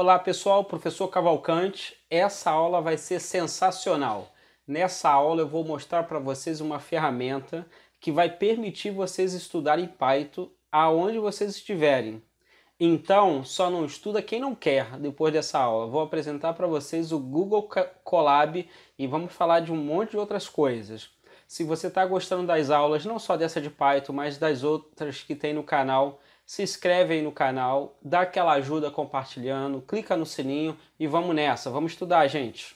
Olá pessoal, professor Cavalcante. Essa aula vai ser sensacional. Nessa aula eu vou mostrar para vocês uma ferramenta que vai permitir vocês estudarem Python aonde vocês estiverem. Então, só não estuda quem não quer depois dessa aula. Vou apresentar para vocês o Google Colab e vamos falar de um monte de outras coisas. Se você está gostando das aulas, não só dessa de Python, mas das outras que tem no canal, se inscreve aí no canal, dá aquela ajuda compartilhando, clica no sininho e vamos nessa, vamos estudar, gente.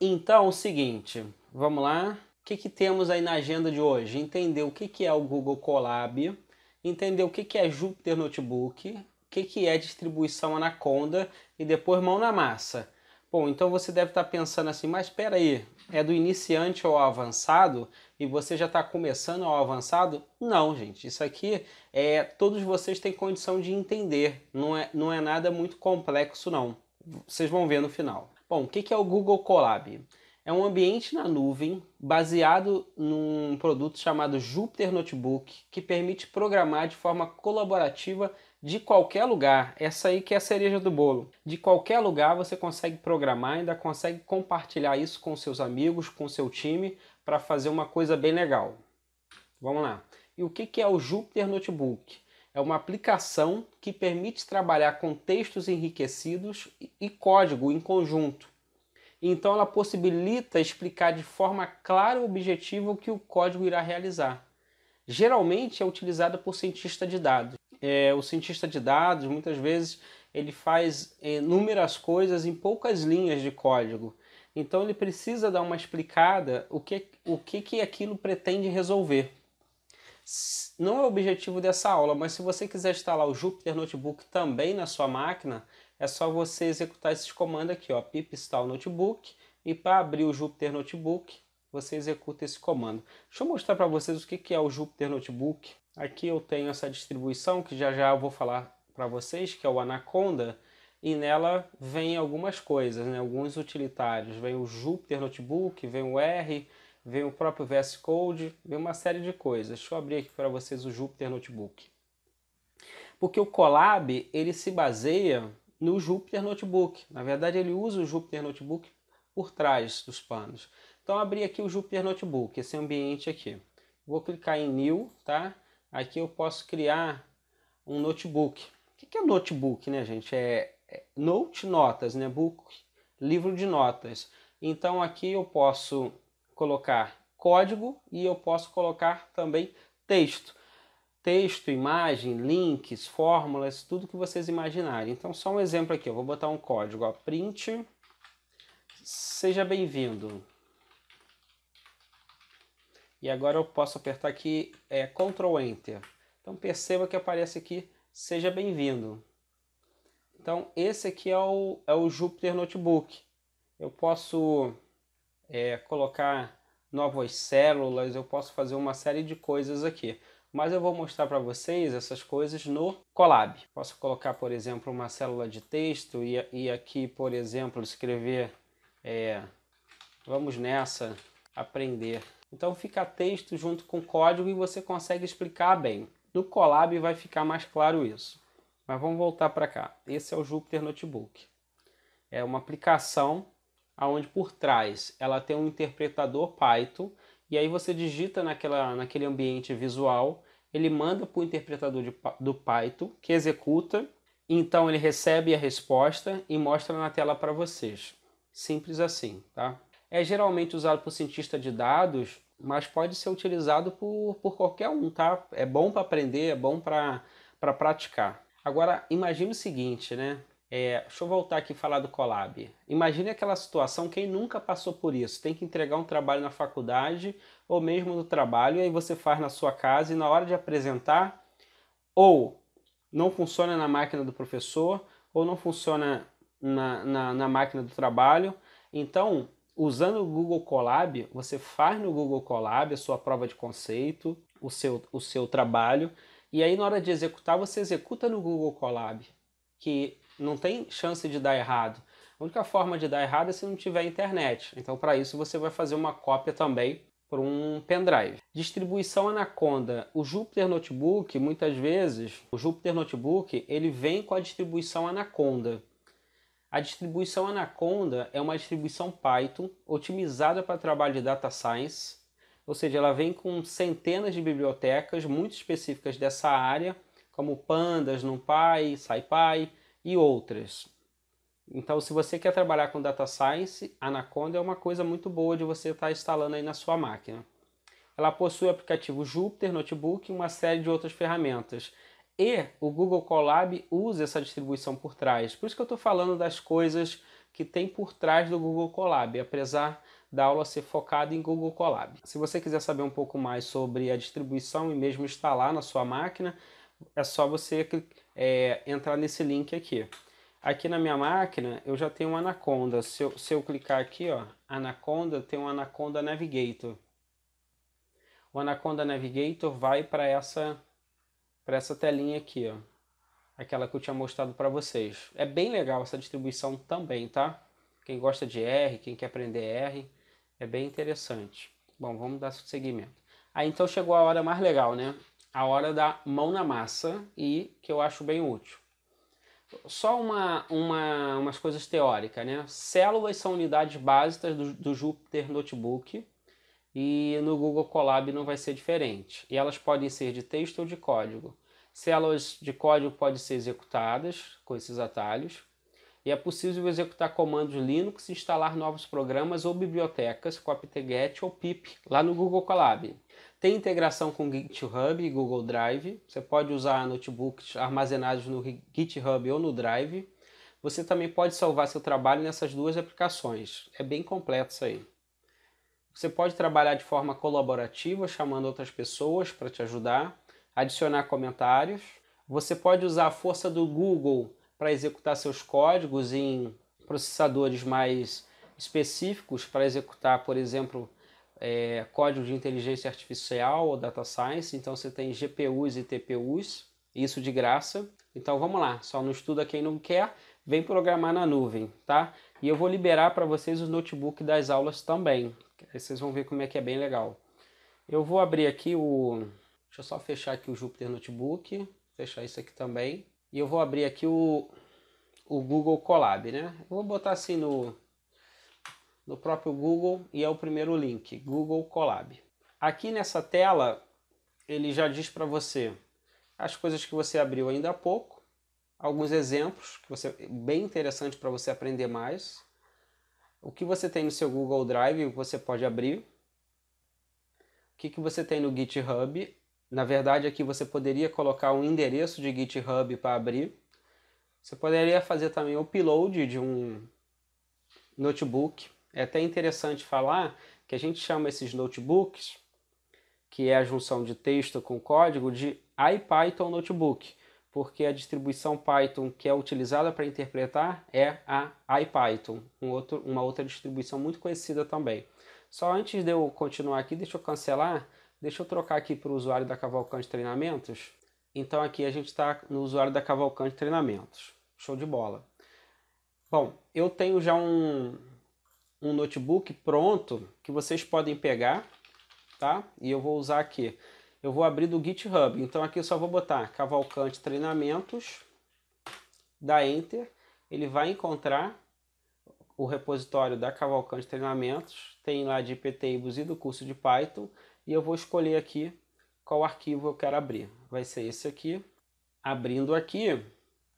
Então, o seguinte, vamos lá. O que, que temos aí na agenda de hoje? Entender o que, que é o Google Colab, entender o que, que é Jupyter Notebook, o que, que é distribuição Anaconda e depois mão na massa. Bom, então você deve estar tá pensando assim, mas espera aí, é do iniciante ao avançado e você já está começando ao avançado? Não, gente, isso aqui é todos vocês têm condição de entender, não é, não é nada muito complexo não. Vocês vão ver no final. Bom, o que é o Google Colab? É um ambiente na nuvem baseado num produto chamado Jupyter Notebook que permite programar de forma colaborativa de qualquer lugar. Essa aí que é a cereja do bolo. De qualquer lugar você consegue programar, ainda consegue compartilhar isso com seus amigos, com seu time, para fazer uma coisa bem legal. Vamos lá. E o que é o Jupyter Notebook? É uma aplicação que permite trabalhar com textos enriquecidos e código em conjunto. Então ela possibilita explicar de forma clara e objetiva o que o código irá realizar. Geralmente é utilizada por cientista de dados é, o cientista de dados, muitas vezes, ele faz é, inúmeras coisas em poucas linhas de código. Então ele precisa dar uma explicada o que, o que, que aquilo pretende resolver. Não é o objetivo dessa aula, mas se você quiser instalar o Jupyter Notebook também na sua máquina, é só você executar esses comandos aqui, ó, pip install notebook, e para abrir o Jupyter Notebook, você executa esse comando. Deixa eu mostrar para vocês o que é o Jupyter Notebook. Aqui eu tenho essa distribuição que já já eu vou falar para vocês, que é o Anaconda, e nela vem algumas coisas, né? alguns utilitários. Vem o Jupyter Notebook, vem o R, vem o próprio VS Code, vem uma série de coisas. Deixa eu abrir aqui para vocês o Jupyter Notebook. Porque o Colab, ele se baseia no Jupyter Notebook. Na verdade, ele usa o Jupyter Notebook por trás dos panos. Então, abri aqui o Jupyter Notebook, esse ambiente aqui. Vou clicar em New, tá? Aqui eu posso criar um notebook. O que é notebook, né, gente? É, é note notas, né? Book, livro de notas. Então aqui eu posso colocar código e eu posso colocar também texto. Texto, imagem, links, fórmulas, tudo que vocês imaginarem. Então, só um exemplo aqui, eu vou botar um código, ó, print, seja bem-vindo. E agora eu posso apertar aqui é, Ctrl Enter. Então perceba que aparece aqui, seja bem-vindo. Então esse aqui é o, é o Jupyter Notebook. Eu posso é, colocar novas células, eu posso fazer uma série de coisas aqui. Mas eu vou mostrar para vocês essas coisas no Colab. Posso colocar, por exemplo, uma célula de texto e, e aqui, por exemplo, escrever... É, vamos nessa aprender então fica texto junto com código e você consegue explicar bem. No Colab vai ficar mais claro isso. Mas vamos voltar para cá. Esse é o Jupyter Notebook. É uma aplicação aonde por trás ela tem um interpretador Python e aí você digita naquela, naquele ambiente visual, ele manda para o interpretador de, do Python que executa, então ele recebe a resposta e mostra na tela para vocês. Simples assim, tá? é geralmente usado por cientista de dados, mas pode ser utilizado por, por qualquer um, tá? É bom para aprender, é bom para pra praticar. Agora, imagine o seguinte, né? É, deixa eu voltar aqui e falar do Colab. Imagine aquela situação, quem nunca passou por isso? Tem que entregar um trabalho na faculdade ou mesmo no trabalho, e aí você faz na sua casa e na hora de apresentar, ou não funciona na máquina do professor, ou não funciona na, na, na máquina do trabalho. Então, Usando o Google Colab, você faz no Google Colab a sua prova de conceito, o seu, o seu trabalho, e aí na hora de executar, você executa no Google Colab, que não tem chance de dar errado. A única forma de dar errado é se não tiver internet. Então, para isso, você vai fazer uma cópia também por um pendrive. Distribuição Anaconda. O Jupyter Notebook, muitas vezes, o Jupyter Notebook, ele vem com a distribuição Anaconda. A distribuição Anaconda é uma distribuição Python otimizada para trabalho de data science, ou seja, ela vem com centenas de bibliotecas muito específicas dessa área, como Pandas, NumPy, SciPy e outras. Então, se você quer trabalhar com data science, Anaconda é uma coisa muito boa de você estar tá instalando aí na sua máquina. Ela possui o aplicativo Jupyter Notebook e uma série de outras ferramentas. E o Google Colab usa essa distribuição por trás. Por isso que eu estou falando das coisas que tem por trás do Google Colab, apesar da aula ser focada em Google Colab. Se você quiser saber um pouco mais sobre a distribuição e mesmo instalar na sua máquina, é só você é, entrar nesse link aqui. Aqui na minha máquina eu já tenho um Anaconda. Se eu, se eu clicar aqui, ó, Anaconda, tem um Anaconda Navigator. O Anaconda Navigator vai para essa para essa telinha aqui, ó. Aquela que eu tinha mostrado para vocês. É bem legal essa distribuição também, tá? Quem gosta de R, quem quer aprender R, é bem interessante. Bom, vamos dar seguimento. Aí então chegou a hora mais legal, né? A hora da mão na massa e que eu acho bem útil. Só uma, uma, umas coisas teóricas, né? Células são unidades básicas do, do Jupyter Notebook e no Google Colab não vai ser diferente. E elas podem ser de texto ou de código. Células de código podem ser executadas com esses atalhos. E é possível executar comandos Linux e instalar novos programas ou bibliotecas com apt-get ou pip lá no Google Colab. Tem integração com GitHub e Google Drive. Você pode usar notebooks armazenados no GitHub ou no Drive. Você também pode salvar seu trabalho nessas duas aplicações. É bem completo isso aí. Você pode trabalhar de forma colaborativa, chamando outras pessoas para te ajudar, adicionar comentários. Você pode usar a força do Google para executar seus códigos em processadores mais específicos para executar, por exemplo, é, código de inteligência artificial ou data science. Então você tem GPUs e TPUs, isso de graça. Então vamos lá, só não estuda quem não quer, vem programar na nuvem, tá? E eu vou liberar para vocês o notebook das aulas também. Aí vocês vão ver como é que é bem legal. Eu vou abrir aqui o... Deixa eu só fechar aqui o Jupyter Notebook. Fechar isso aqui também. E eu vou abrir aqui o, o Google Colab, né? Eu vou botar assim no, no próprio Google e é o primeiro link, Google Colab. Aqui nessa tela, ele já diz para você as coisas que você abriu ainda há pouco, alguns exemplos que você bem interessante para você aprender mais. O que você tem no seu Google Drive, você pode abrir. O que, que você tem no GitHub. Na verdade, aqui você poderia colocar um endereço de GitHub para abrir. Você poderia fazer também o upload de um notebook. É até interessante falar que a gente chama esses notebooks, que é a junção de texto com código, de IPython Notebook porque a distribuição Python que é utilizada para interpretar é a IPython, um outro, uma outra distribuição muito conhecida também. Só antes de eu continuar aqui, deixa eu cancelar, deixa eu trocar aqui para o usuário da Cavalcante Treinamentos. Então aqui a gente está no usuário da Cavalcante Treinamentos. Show de bola. Bom, eu tenho já um, um notebook pronto que vocês podem pegar, tá? E eu vou usar aqui eu vou abrir do GitHub. Então aqui eu só vou botar Cavalcante Treinamentos, da Enter, ele vai encontrar o repositório da Cavalcante Treinamentos, tem lá de IPTables e do curso de Python, e eu vou escolher aqui qual arquivo eu quero abrir. Vai ser esse aqui. Abrindo aqui,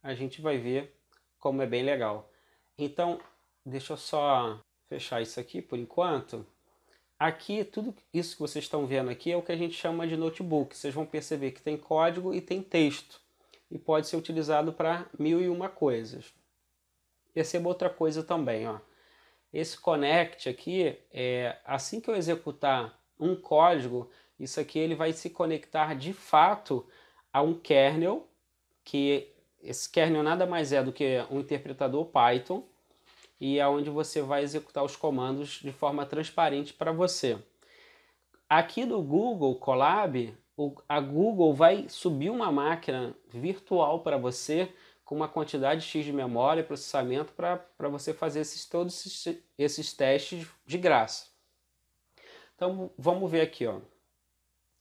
a gente vai ver como é bem legal. Então, deixa eu só fechar isso aqui por enquanto. Aqui, tudo isso que vocês estão vendo aqui é o que a gente chama de notebook. Vocês vão perceber que tem código e tem texto. E pode ser utilizado para mil e uma coisas. Perceba outra coisa também. Ó. Esse connect aqui, é, assim que eu executar um código, isso aqui ele vai se conectar de fato a um kernel, que esse kernel nada mais é do que um interpretador Python, e aonde é você vai executar os comandos de forma transparente para você. Aqui no Google Colab, a Google vai subir uma máquina virtual para você com uma quantidade X de memória e processamento para você fazer esses, todos esses, esses testes de graça. Então vamos ver aqui. Ó.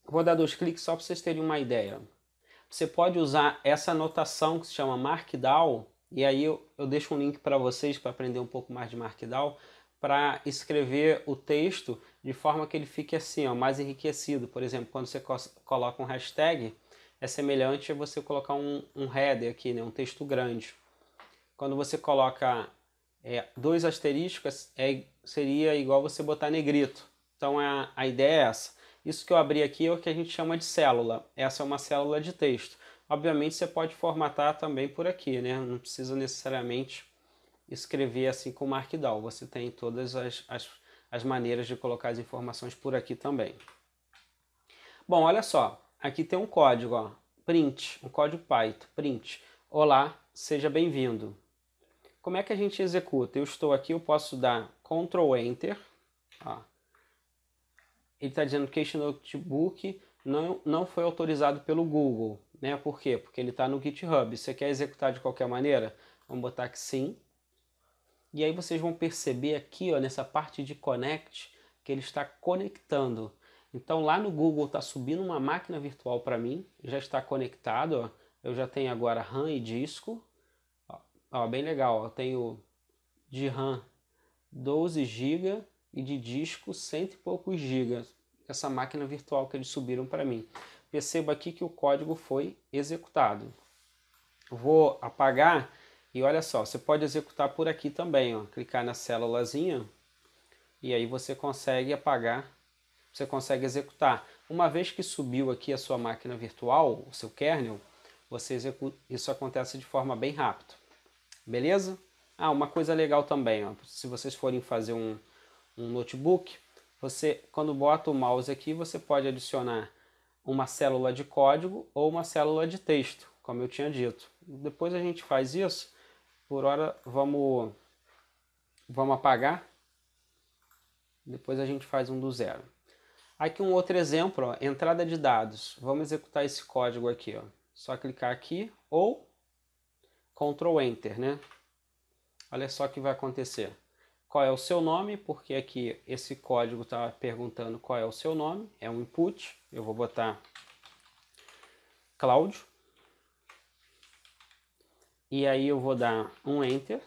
Vou dar dois cliques só para vocês terem uma ideia. Você pode usar essa notação que se chama Markdown e aí eu, eu deixo um link para vocês para aprender um pouco mais de Markdown, para escrever o texto de forma que ele fique assim, ó, mais enriquecido. Por exemplo, quando você co coloca um hashtag, é semelhante a você colocar um, um header aqui, né, um texto grande. Quando você coloca é, dois asteriscos, é, seria igual você botar negrito. Então a, a ideia é essa. Isso que eu abri aqui é o que a gente chama de célula. Essa é uma célula de texto. Obviamente você pode formatar também por aqui, né? Não precisa necessariamente escrever assim com Markdown. Você tem todas as, as, as maneiras de colocar as informações por aqui também. Bom, olha só. Aqui tem um código, ó, print, um código Python, print. Olá, seja bem-vindo. Como é que a gente executa? Eu estou aqui, eu posso dar Ctrl Enter. Ó. Ele está dizendo que este notebook não, não foi autorizado pelo Google. Né? Por quê? Porque ele está no GitHub. Você quer executar de qualquer maneira? Vamos botar que sim. E aí vocês vão perceber aqui, ó, nessa parte de connect, que ele está conectando. Então lá no Google está subindo uma máquina virtual para mim, já está conectado, ó. eu já tenho agora RAM e disco, ó, ó bem legal, ó. eu tenho de RAM 12 GB e de disco cento e poucos GB, essa máquina virtual que eles subiram para mim perceba aqui que o código foi executado. Vou apagar e olha só, você pode executar por aqui também, ó, clicar na célulazinha e aí você consegue apagar, você consegue executar. Uma vez que subiu aqui a sua máquina virtual, o seu kernel, você executa, isso acontece de forma bem rápida. Beleza? Ah, uma coisa legal também, ó, se vocês forem fazer um, um notebook, você quando bota o mouse aqui, você pode adicionar uma célula de código ou uma célula de texto, como eu tinha dito. Depois a gente faz isso. Por hora vamos vamos apagar. Depois a gente faz um do zero. Aqui um outro exemplo, ó, entrada de dados. Vamos executar esse código aqui, ó. Só clicar aqui ou Ctrl Enter, né? Olha só o que vai acontecer qual é o seu nome, porque aqui esse código está perguntando qual é o seu nome, é um input, eu vou botar Cláudio, e aí eu vou dar um Enter,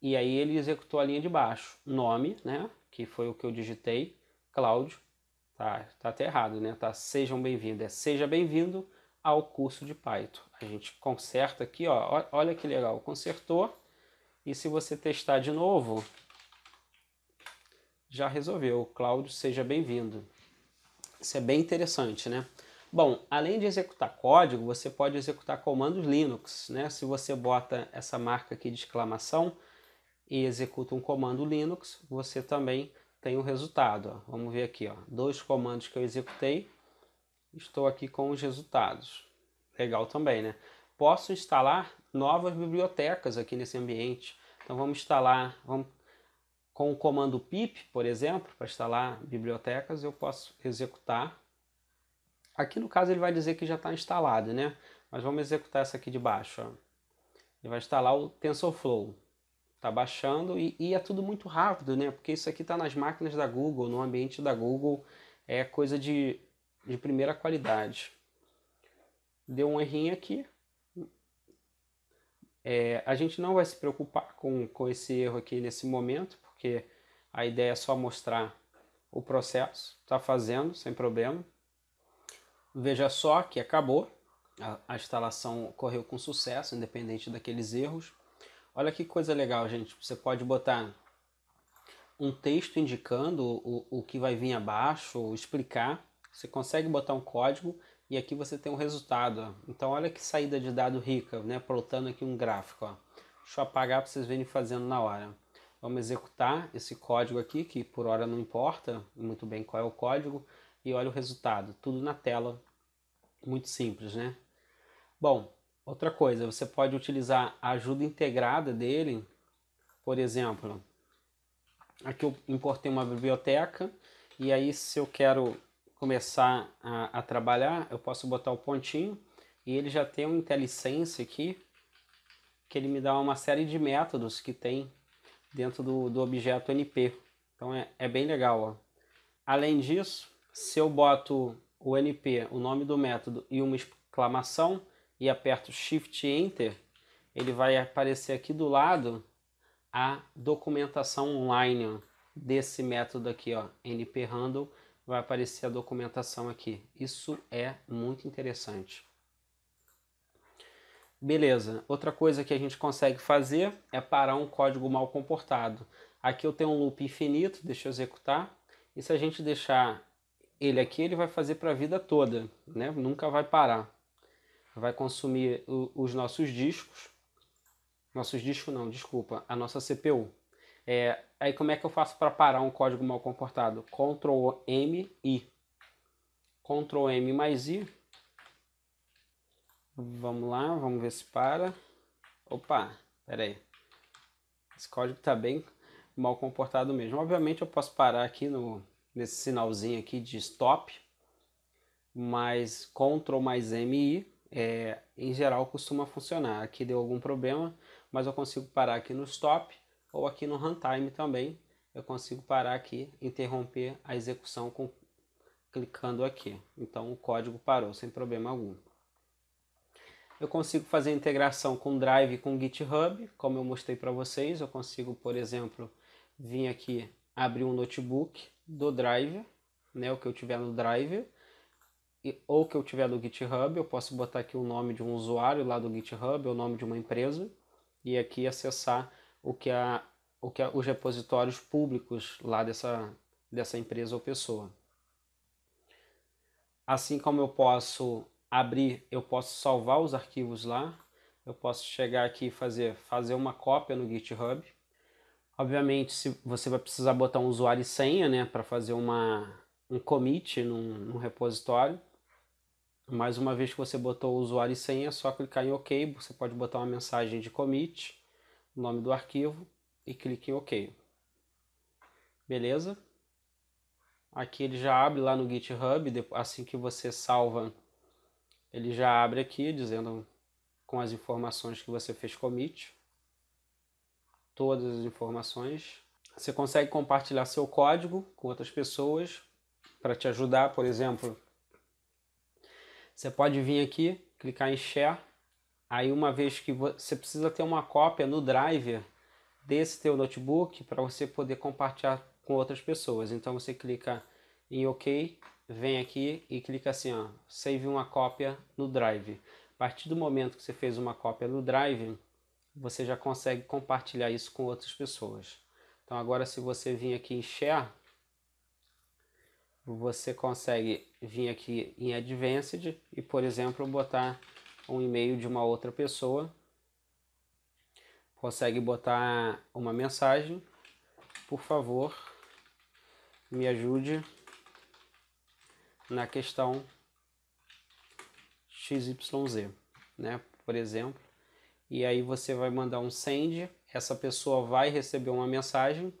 e aí ele executou a linha de baixo, nome, né, que foi o que eu digitei, Cláudio, tá, tá até errado, né, tá, sejam bem-vindos, é seja bem-vindo ao curso de Python. A gente conserta aqui, ó, olha que legal, consertou, e se você testar de novo, já resolveu. Cláudio, seja bem-vindo. Isso é bem interessante, né? Bom, além de executar código, você pode executar comandos Linux, né? Se você bota essa marca aqui de exclamação e executa um comando Linux, você também tem o um resultado. Ó. Vamos ver aqui, ó. dois comandos que eu executei, estou aqui com os resultados. Legal também, né? Posso instalar novas bibliotecas aqui nesse ambiente. Então vamos instalar, vamos, com o comando pip, por exemplo, para instalar bibliotecas, eu posso executar. Aqui no caso ele vai dizer que já está instalado, né? Mas vamos executar essa aqui de baixo. Ó. Ele vai instalar o TensorFlow. Está baixando e, e, é tudo muito rápido, né? Porque isso aqui está nas máquinas da Google, no ambiente da Google, é coisa de, de primeira qualidade. Deu um errinho aqui, é, a gente não vai se preocupar com, com esse erro aqui nesse momento, porque a ideia é só mostrar o processo, está fazendo sem problema. Veja só que acabou, a, a instalação correu com sucesso, independente daqueles erros. Olha que coisa legal, gente, você pode botar um texto indicando o, o que vai vir abaixo, explicar, você consegue botar um código e aqui você tem um resultado. Ó. Então olha que saída de dado rica, né? plotando aqui um gráfico. Ó. Deixa eu apagar para vocês verem fazendo na hora. Vamos executar esse código aqui, que por hora não importa muito bem qual é o código, e olha o resultado, tudo na tela, muito simples, né? Bom, outra coisa, você pode utilizar a ajuda integrada dele, por exemplo, aqui eu importei uma biblioteca, e aí se eu quero começar a, a trabalhar, eu posso botar o pontinho e ele já tem um IntelliSense aqui, que ele me dá uma série de métodos que tem dentro do, do objeto NP. Então é, é bem legal. Ó. Além disso, se eu boto o NP, o nome do método e uma exclamação e aperto Shift Enter, ele vai aparecer aqui do lado a documentação online desse método aqui, ó, np handle vai aparecer a documentação aqui. Isso é muito interessante. Beleza, outra coisa que a gente consegue fazer é parar um código mal comportado. Aqui eu tenho um loop infinito, deixa eu executar. E se a gente deixar ele aqui, ele vai fazer para a vida toda, né? nunca vai parar. Vai consumir o, os nossos discos. Nossos discos não, desculpa, a nossa CPU. É, aí como é que eu faço para parar um código mal comportado? Ctrl M I. Ctrl M mais I. Vamos lá, vamos ver se para. Opa, pera aí. Esse código está bem mal comportado mesmo. Obviamente eu posso parar aqui no, nesse sinalzinho aqui de stop, mas Ctrl mais MI, é, em geral costuma funcionar. Aqui deu algum problema, mas eu consigo parar aqui no stop ou aqui no runtime também eu consigo parar aqui, interromper a execução com, clicando aqui. Então o código parou sem problema algum. Eu consigo fazer integração com Drive e com GitHub, como eu mostrei para vocês. Eu consigo, por exemplo, vir aqui abrir um notebook do Drive, né, o que eu tiver no Drive, e, ou que eu tiver no GitHub, eu posso botar aqui o nome de um usuário lá do GitHub, o nome de uma empresa, e aqui acessar o que, a, o que a, os repositórios públicos lá dessa, dessa empresa ou pessoa. Assim como eu posso abrir, eu posso salvar os arquivos lá, eu posso chegar aqui e fazer, fazer uma cópia no GitHub. Obviamente, se você vai precisar botar um usuário e senha né, para fazer uma, um commit num, num repositório. Mais uma vez que você botou o usuário e senha, é só clicar em OK. Você pode botar uma mensagem de commit o nome do arquivo e clique em OK. Beleza? Aqui ele já abre lá no GitHub, assim que você salva, ele já abre aqui dizendo com as informações que você fez commit, todas as informações. Você consegue compartilhar seu código com outras pessoas para te ajudar, por exemplo. Você pode vir aqui, clicar em share Aí uma vez que você precisa ter uma cópia no driver desse teu notebook para você poder compartilhar com outras pessoas. Então você clica em OK, vem aqui e clica assim, ó, save uma cópia no drive. A partir do momento que você fez uma cópia no drive, você já consegue compartilhar isso com outras pessoas. Então agora se você vir aqui em share, você consegue vir aqui em advanced e, por exemplo, botar um e-mail de uma outra pessoa, consegue botar uma mensagem, por favor, me ajude na questão XYZ, né? Por exemplo, e aí você vai mandar um send, essa pessoa vai receber uma mensagem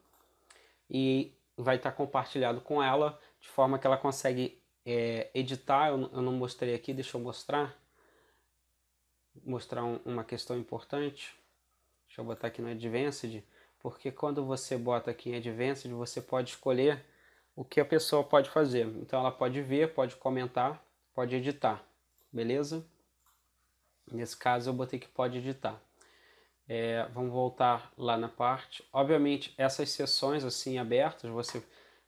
e vai estar tá compartilhado com ela de forma que ela consegue é, editar. Eu, eu não mostrei aqui, deixa eu mostrar mostrar um, uma questão importante. Deixa eu botar aqui no Advanced, porque quando você bota aqui em Advanced, você pode escolher o que a pessoa pode fazer. Então ela pode ver, pode comentar, pode editar, beleza? Nesse caso eu botei que pode editar. É, vamos voltar lá na parte. Obviamente essas sessões assim abertas, você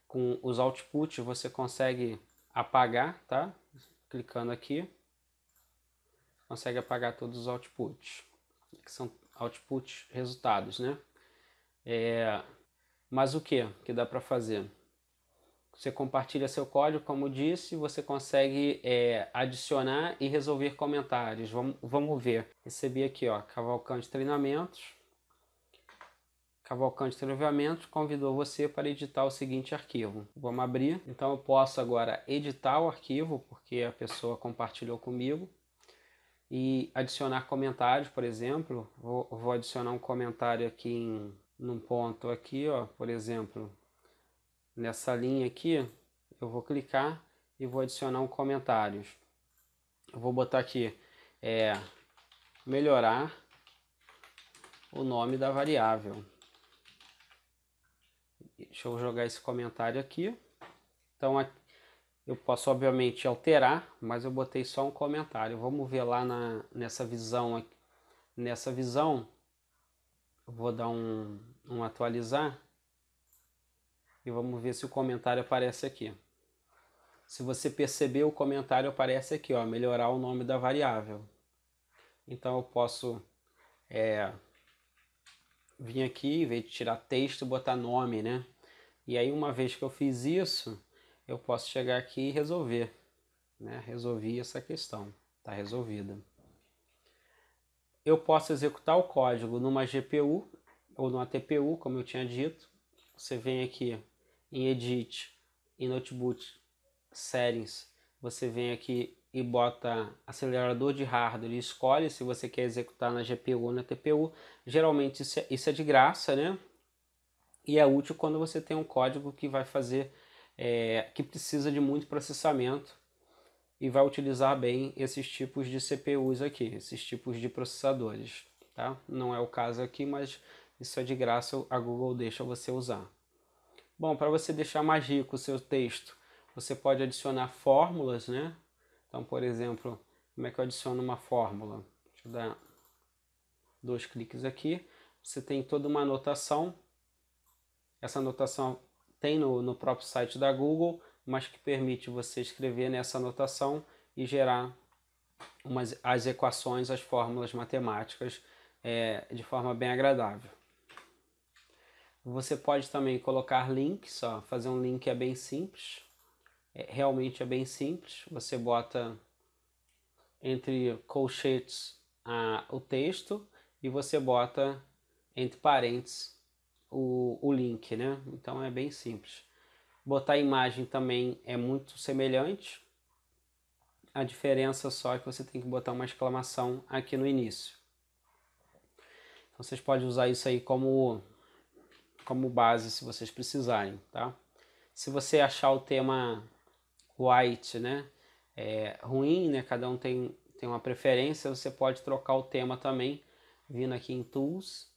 com os outputs você consegue apagar, tá? Clicando aqui consegue apagar todos os outputs, que são outputs resultados, né? É, mas o que que dá para fazer? Você compartilha seu código, como disse, você consegue é, adicionar e resolver comentários. Vamos, vamos ver. Recebi aqui, ó, Cavalcante Treinamentos. Cavalcante Treinamentos convidou você para editar o seguinte arquivo. Vamos abrir. Então eu posso agora editar o arquivo, porque a pessoa compartilhou comigo e adicionar comentários, por exemplo. Vou, vou adicionar um comentário aqui em num ponto aqui, ó, por exemplo, nessa linha aqui, eu vou clicar e vou adicionar um comentário. Eu vou botar aqui é melhorar o nome da variável. Deixa eu jogar esse comentário aqui. Então, eu posso, obviamente, alterar, mas eu botei só um comentário. Vamos ver lá na, nessa visão aqui. Nessa visão, vou dar um, um atualizar e vamos ver se o comentário aparece aqui. Se você perceber, o comentário aparece aqui, ó, melhorar o nome da variável. Então eu posso é, vir aqui, em vez de tirar texto, botar nome, né? E aí uma vez que eu fiz isso, eu posso chegar aqui e resolver. Né? Resolvi essa questão, está resolvida. Eu posso executar o código numa GPU ou numa TPU, como eu tinha dito. Você vem aqui em Edit, em Notebook, Settings, você vem aqui e bota acelerador de hardware e escolhe se você quer executar na GPU ou na TPU. Geralmente isso é, isso é de graça, né? E é útil quando você tem um código que vai fazer é, que precisa de muito processamento e vai utilizar bem esses tipos de CPUs aqui, esses tipos de processadores. Tá? Não é o caso aqui, mas isso é de graça, a Google deixa você usar. Bom, para você deixar mais rico o seu texto, você pode adicionar fórmulas, né? Então, por exemplo, como é que eu adiciono uma fórmula? Deixa eu dar dois cliques aqui. Você tem toda uma anotação. Essa anotação tem no, no próprio site da Google, mas que permite você escrever nessa anotação e gerar umas, as equações, as fórmulas matemáticas é, de forma bem agradável. Você pode também colocar links, ó, fazer um link é bem simples, é, realmente é bem simples. Você bota entre colchetes a, o texto e você bota entre parênteses o, o link, né? Então é bem simples. Botar a imagem também é muito semelhante. A diferença só é que você tem que botar uma exclamação aqui no início. Então vocês podem usar isso aí como, como base se vocês precisarem, tá? Se você achar o tema white, né, é, ruim, né, cada um tem, tem uma preferência, você pode trocar o tema também, vindo aqui em Tools,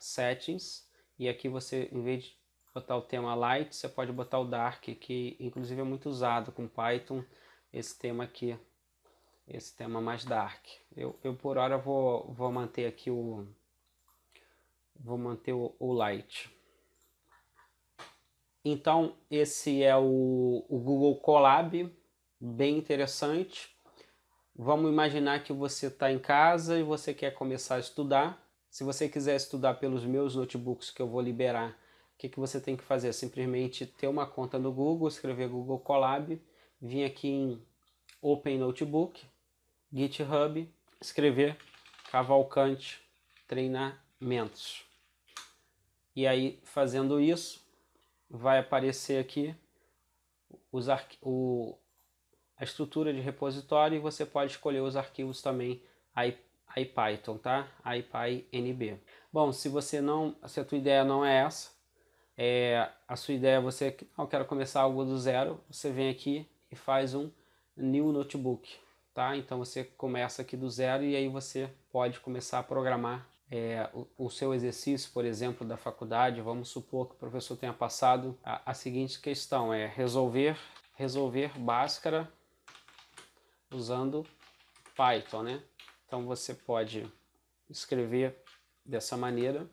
Settings, e aqui você, em vez de botar o tema light, você pode botar o dark, que inclusive é muito usado com Python, esse tema aqui, esse tema mais dark. Eu, eu por hora vou, vou manter aqui o vou manter o, o light. Então, esse é o, o Google Colab, bem interessante. Vamos imaginar que você está em casa e você quer começar a estudar se você quiser estudar pelos meus notebooks que eu vou liberar, o que, que você tem que fazer? Simplesmente ter uma conta no Google, escrever Google Colab, vir aqui em Open Notebook, GitHub, escrever Cavalcante Treinamentos. E aí, fazendo isso, vai aparecer aqui os o, a estrutura de repositório e você pode escolher os arquivos também aí IPython, tá? IPyNB. Bom, se você não, se a tua ideia não é essa, é, a sua ideia é você, não, ah, eu quero começar algo do zero, você vem aqui e faz um new notebook, tá? Então você começa aqui do zero e aí você pode começar a programar é, o, o, seu exercício, por exemplo, da faculdade, vamos supor que o professor tenha passado a, a seguinte questão, é resolver, resolver Bhaskara usando Python, né? Então você pode escrever dessa maneira.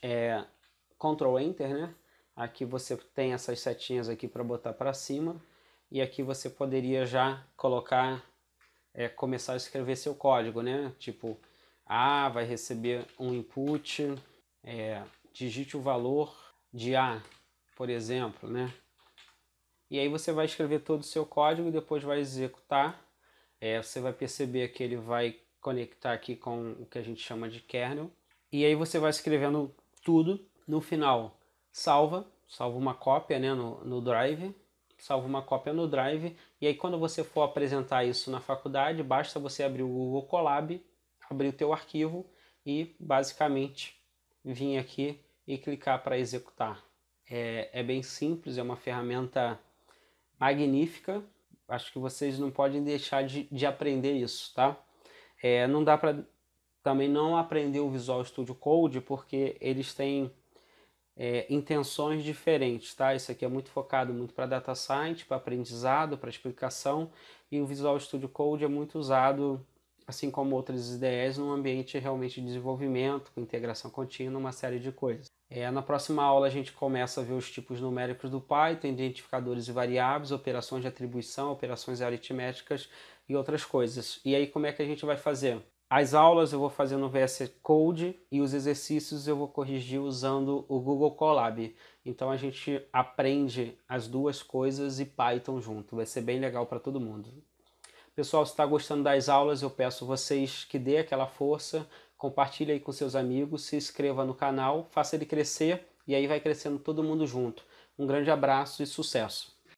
É, Ctrl Enter, né? Aqui você tem essas setinhas aqui para botar para cima e aqui você poderia já colocar, é, começar a escrever seu código, né? Tipo, A vai receber um input, é, digite o valor de A, por exemplo, né? E aí você vai escrever todo o seu código e depois vai executar é, você vai perceber que ele vai conectar aqui com o que a gente chama de kernel. E aí você vai escrevendo tudo. No final, salva, salva uma cópia né, no, no drive, salva uma cópia no drive. E aí quando você for apresentar isso na faculdade, basta você abrir o Google Colab, abrir o teu arquivo e basicamente vir aqui e clicar para executar. É, é bem simples, é uma ferramenta magnífica acho que vocês não podem deixar de, de aprender isso, tá? É, não dá para também não aprender o Visual Studio Code porque eles têm é, intenções diferentes, tá? Isso aqui é muito focado muito para data science, para aprendizado, para explicação e o Visual Studio Code é muito usado assim como outras ideias num ambiente realmente de desenvolvimento, com integração contínua, uma série de coisas. É, na próxima aula a gente começa a ver os tipos numéricos do Python, identificadores e variáveis, operações de atribuição, operações aritméticas e outras coisas. E aí como é que a gente vai fazer? As aulas eu vou fazer no VS Code e os exercícios eu vou corrigir usando o Google Colab. Então a gente aprende as duas coisas e Python junto. Vai ser bem legal para todo mundo. Pessoal, se está gostando das aulas, eu peço vocês que dê aquela força compartilhe aí com seus amigos, se inscreva no canal, faça ele crescer e aí vai crescendo todo mundo junto. Um grande abraço e sucesso!